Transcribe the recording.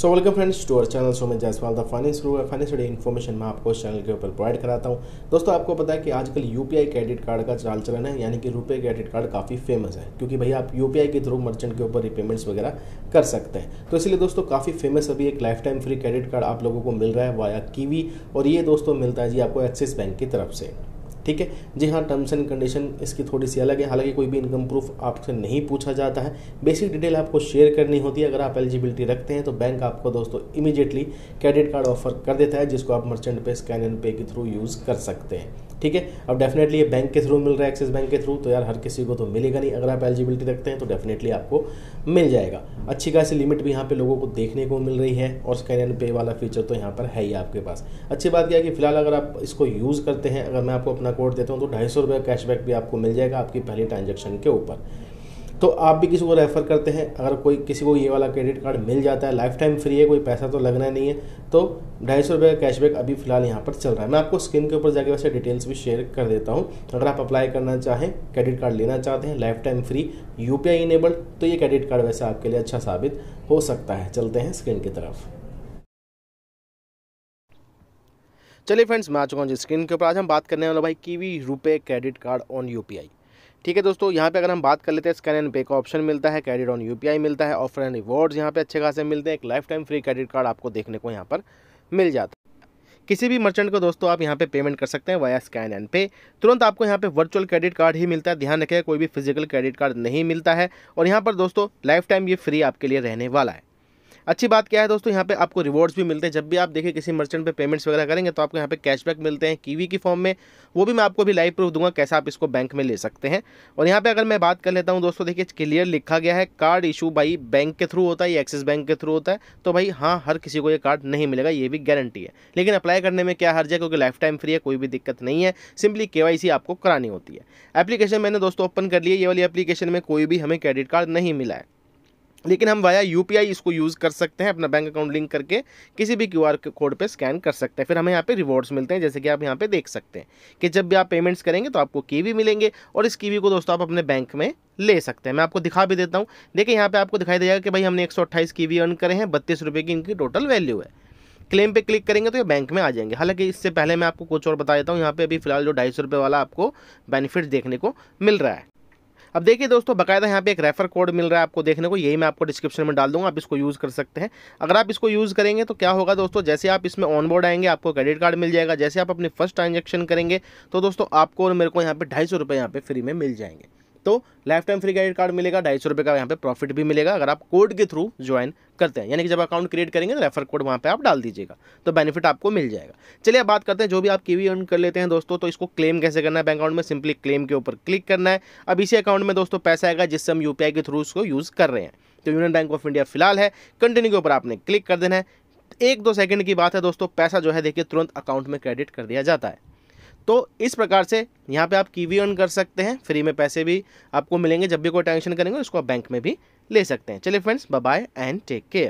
so welcome friends to our channel so मैं Jaiswal the finance रू है फाइनेंस रेडी इन्फॉर्मेशन मैं आपको इस चैनल के ऊपर प्रोवाइड कराता हूँ दोस्तों आपको पता है कि आजकल U P I credit card का चाल चलन है यानी कि रुपये क्रेडिट कार्ड काफ़ी फेमस है क्योंकि भैया आप यू पी आई के थ्रू मर्चेंट के ऊपर रिपेमेंट्स वगैरह कर सकते हैं तो इसलिए दोस्तों काफ़ी फेमस अभी एक lifetime free credit card आप लोगों को मिल रहा है वाया कीवी और ये दोस्तों मिलता है जी आपको एक्सिस बैंक की तरफ से ठीक है जी हाँ टर्म्स एंड कंडीशन इसकी थोड़ी सी अलग है हालांकि कोई भी इनकम प्रूफ आपसे नहीं पूछा जाता है बेसिक डिटेल आपको शेयर करनी होती है अगर आप एलिजिबिलिटी रखते हैं तो बैंक आपको दोस्तों इमीजिएटली क्रेडिट कार्ड ऑफर कर देता है जिसको आप मर्चेंट पे स्कैन एंड पे के थ्रू यूज़ कर सकते हैं ठीक है अब डेफिनेटली ये बैंक के थ्रू मिल रहा है एक्सिस बैंक के थ्रू तो यार हर किसी को तो मिलेगा नहीं अगर आप एलिजिबिलिटी रखते हैं तो डेफिनेटली आपको मिल जाएगा अच्छी खासी लिमिट भी यहाँ पे लोगों को देखने को मिल रही है और स्कैन एंड पे वाला फीचर तो यहाँ पर है ही आपके पास अच्छी बात क्या है कि फिलहाल अगर आप इसको यूज़ करते हैं अगर मैं आपको अपना कोड देता हूँ तो ढाई सौ रुपये कैशबैक भी आपको मिल जाएगा आपकी पहली ट्रांजेक्शन के ऊपर तो आप भी किसी को रेफ़र करते हैं अगर कोई किसी को ये वाला क्रेडिट कार्ड मिल जाता है लाइफ टाइम फ्री है कोई पैसा तो लगना नहीं है तो ढाई सौ रुपये का कैशबैक अभी फ़िलहाल यहाँ पर चल रहा है मैं आपको स्क्रीन के ऊपर जाके वैसे डिटेल्स भी शेयर कर देता हूँ अगर आप अप्लाई करना चाहें क्रेडिट कार्ड लेना चाहते हैं lifetime free U P enabled तो ये क्रेडिट कार्ड वैसे आपके लिए अच्छा साबित हो सकता है चलते हैं स्क्रीन की तरफ चलिए फ्रेंड्स मैं आ चुका हूँ स्क्रीन के ऊपर आज हम बात करने वाले भाई कीवी रुपए क्रेडिट कार्ड ऑन यूपीआई ठीक है दोस्तों यहाँ पे अगर हम बात कर लेते हैं स्कैन एंड पे का ऑप्शन मिलता है क्रेडिट ऑन यूपीआई मिलता है ऑफर एंड रिवॉर्ड्स यहाँ पे अच्छे खासे मिलते हैं एक lifetime free credit card आपको देखने को यहाँ पर मिल जाता है किसी भी मर्चेंट को दोस्तों आप यहाँ पे पेमेंट कर सकते हैं वाया स्कैन एंड पे तुरंत आपको यहाँ पे वर्चुअल क्रेडिट कार्ड ही मिलता है ध्यान रखेगा कोई भी फिजिकल क्रेडिट कार्ड नहीं मिलता है और यहाँ पर दोस्तों लाइफ टाइम ये फ्री आपके लिए रहने वाला है अच्छी बात क्या है दोस्तों यहाँ पे आपको रिवॉर्ड्स भी मिलते हैं जब भी आप देखिए किसी मर्चेंट पे पेमेंट्स वगैरह करेंगे तो आपको यहाँ पे कैशबैक मिलते हैं कीवी की फॉर्म में वो भी मैं आपको भी लाइव प्रूफ दूंगा कैसे आप इसको बैंक में ले सकते हैं और यहाँ पे अगर मैं बात कर लेता हूँ दोस्तों देखिए क्लियर लिखा गया है कार्ड इशू भाई बैंक के थ्रू होता है या एक्सिस बैंक के थ्रू होता है तो भाई हाँ हर किसी को ये कार्ड नहीं मिलेगा ये भी गारंटी है लेकिन अप्लाई करने में क्या हर्ज है क्योंकि लाइफ टाइम फ्री है कोई भी दिक्कत नहीं है सिंपली के आपको करानी होती है एप्लीकेशन मैंने दोस्तों ओपन कर ली है ये वाली एप्लीकेशन में कोई भी हमें क्रेडिट कार्ड नहीं मिला है लेकिन हम वाया यू इसको यूज़ कर सकते हैं अपना बैंक अकाउंट लिंक करके किसी भी क्यू आर कोड पे स्कैन कर सकते हैं फिर हमें यहाँ पे रिवॉर्ड्स मिलते हैं जैसे कि आप यहाँ पे देख सकते हैं कि जब भी आप पेमेंट्स करेंगे तो आपको कीवी मिलेंगे और इस कीवी को दोस्तों आप अपने बैंक में ले सकते हैं मैं आपको दिखा भी देता हूँ देखिए यहाँ पर आपको दिखाई देगा कि भाई हमने एक सौ कीवी अर्न करे हैं बत्तीस रुपये की इनकी टोटल वैल्यू है क्लेम पे क्लिक करेंगे तो ये बैंक में आ जाएंगे हालांकि इससे पहले मैं आपको कुछ और बता देता हूँ यहाँ पे अभी फिलहाल जो ढाई सौ रुपये वाला आपको बेनिफिट देखने को मिल रहा है अब देखिए दोस्तों बाकायदा यहाँ पे एक रेफर कोड मिल रहा है आपको देखने को यही मैं आपको डिस्क्रिप्शन में डाल दूँगा आप इसको यूज़ कर सकते हैं अगर आप इसको यूज़ करेंगे तो क्या होगा दोस्तों जैसे आप इसमें ऑनबोर्ड आएंगे आपको क्रेडिट कार्ड मिल जाएगा जैसे आप अपनी फर्स्ट ट्रांजेक्शन करेंगे तो दोस्तों आपको और मेरे को यहाँ पर ढाई सौ रुपये यहाँ फ्री में मिल जाएंगे तो lifetime free credit card मिलेगा ढाई सौ का यहाँ पे प्रॉफिट भी मिलेगा अगर आप कोड के थ्रू ज्वाइन करते हैं यानी कि जब अकाउंट क्रिएट करेंगे तो रेफर कोड वहाँ पे आप डाल दीजिएगा तो बेनिफिट आपको मिल जाएगा चलिए अब बात करते हैं जो भी आप कीवी अर्न कर लेते हैं दोस्तों तो इसको क्लेम कैसे करना है बैंक अकाउंट में सिंपली क्लेम के ऊपर क्लिक करना है अब इसी अकाउंट में दोस्तों पैसा आएगा जिससे हम यूपीआई के थ्रू उसको यूज़ कर रहे हैं तो यूनियन बैंक ऑफ इंडिया फिलहाल है कंटिन्यू के ऊपर आपने क्लिक कर देना है एक दो सेकंड की बात है दोस्तों पैसा जो है देखिए तुरंत अकाउंट में क्रेडिट कर दिया जाता है तो इस प्रकार से यहाँ पे आप की वी अर्न कर सकते हैं फ्री में पैसे भी आपको मिलेंगे जब भी कोई टेंशन करेंगे उसको आप बैंक में भी ले सकते हैं चलिए friends bye bye and take care